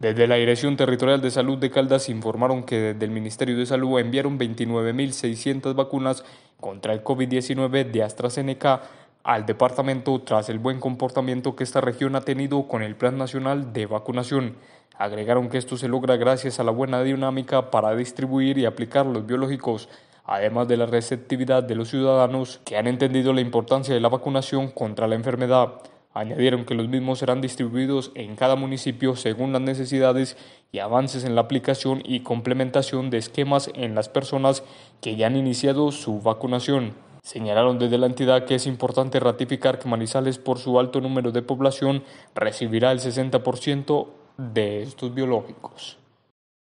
Desde la Dirección Territorial de Salud de Caldas informaron que desde el Ministerio de Salud enviaron 29.600 vacunas contra el COVID-19 de AstraZeneca al departamento tras el buen comportamiento que esta región ha tenido con el Plan Nacional de Vacunación. Agregaron que esto se logra gracias a la buena dinámica para distribuir y aplicar los biológicos, además de la receptividad de los ciudadanos que han entendido la importancia de la vacunación contra la enfermedad. Añadieron que los mismos serán distribuidos en cada municipio según las necesidades y avances en la aplicación y complementación de esquemas en las personas que ya han iniciado su vacunación. Señalaron desde la entidad que es importante ratificar que Manizales, por su alto número de población, recibirá el 60% de estos biológicos.